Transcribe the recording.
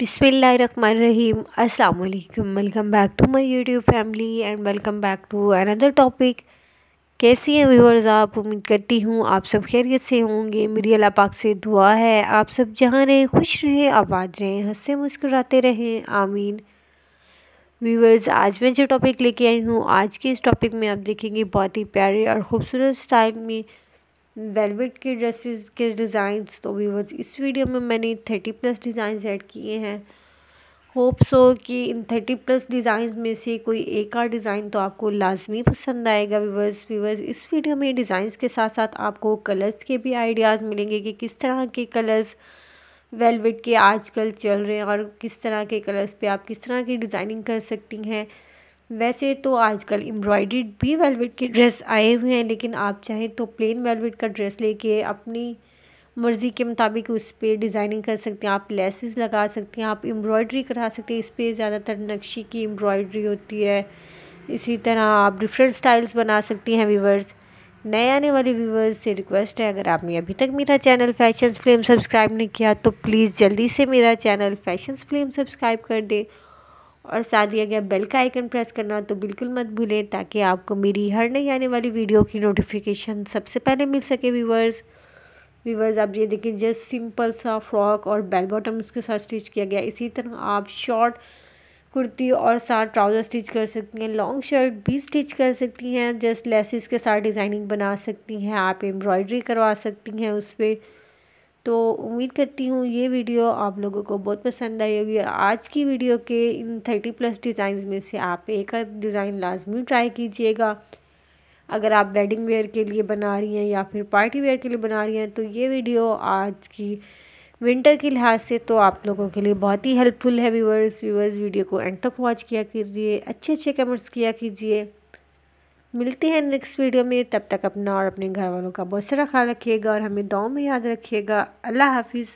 बिसमीम अस्सलाम वालेकुम welcome back to my YouTube family and welcome back to another topic कैसी हैं व्यूवर्स आप उम्मीद करती हूँ आप सब खैरियत से होंगे मेरी अल्लाह पाक से दुआ है आप सब जहाँ रहें खुश रहें आबाद रहें हंसते मुस्कुराते रहें आमीन व्यूवर्स आज मैं जो टॉपिक लेके आई हूँ आज के इस टॉपिक में आप देखेंगे बहुत ही प्यारे और ख़ूबसूरत स्टाइल में वेलवेट के ड्रेसेस के डिज़ाइंस तो वो इस वीडियो में मैंने थर्टी प्लस डिज़ाइंस ऐड किए हैं होप सो कि इन थर्टी प्लस डिज़ाइंस में से कोई एक आ डिज़ाइन तो आपको लाजमी पसंद आएगा व्यूवर्स व्यूवर्स इस वीडियो में डिज़ाइंस के साथ साथ आपको कलर्स के भी आइडियाज़ मिलेंगे कि किस तरह के कलर्स वेलवेट के आजकल चल रहे हैं और किस तरह के कलर्स पे आप किस तरह की डिज़ाइनिंग कर सकती हैं वैसे तो आजकल एम्ब्रॉयड्रीड भी वेलवेट के ड्रेस आए हुए हैं लेकिन आप चाहें तो प्लेन वेलवेट का ड्रेस लेके अपनी मर्ज़ी के मुताबिक उस पर डिज़ाइनिंग कर सकते हैं आप लेसेस लगा सकते हैं आप एम्ब्रॉयड्री करा सकते हैं इस पर ज़्यादातर नक्शी की एम्ब्रॉयड्री होती है इसी तरह आप डिफरेंट स्टाइल्स बना सकती हैं व्यूवर्स नए आने वाले व्यूवर्स से रिक्वेस्ट है अगर आपने अभी तक मेरा चैनल फैशन फ्लेम सब्सक्राइब नहीं किया तो प्लीज़ जल्दी से मेरा चैनल फैशन फ्लेम सब्सक्राइब कर दें और साथ ही अगर बेल का आइकन प्रेस करना तो बिल्कुल मत भूलें ताकि आपको मेरी हर नई आने वाली वीडियो की नोटिफिकेशन सबसे पहले मिल सके व्यूवर्स व्यूवर्स आप ये देखें जस्ट सिंपल सा फ्रॉक और बेल बॉटम उसके साथ स्टिच किया गया इसी तरह आप शॉर्ट कुर्ती और साथ ट्राउज़र स्टिच कर सकती हैं लॉन्ग शर्ट भी स्टिच कर सकती हैं जस्ट लेसिस के साथ डिज़ाइनिंग बना सकती हैं आप एम्ब्रॉयडरी करवा सकती हैं उस पर तो उम्मीद करती हूँ ये वीडियो आप लोगों को बहुत पसंद आई होगी और आज की वीडियो के इन थर्टी प्लस डिज़ाइन में से आप एक डिज़ाइन लाजमी ट्राई कीजिएगा अगर आप वेडिंग वेयर के लिए बना रही हैं या फिर पार्टी वेयर के लिए बना रही हैं तो ये वीडियो आज की विंटर के लिहाज से तो आप लोगों के लिए बहुत ही हेल्पफुल है व्यूवर्स व्यूवर्स वीडियो को एंड तक वॉच किया कीजिए अच्छे अच्छे कमेंट्स किया कीजिए मिलते हैं नेक्स्ट वीडियो में तब तक अपना और अपने घर वालों का बहुत सारा ख्याल रखिएगा और हमें दाव में याद रखिएगा अल्लाह हाफिज़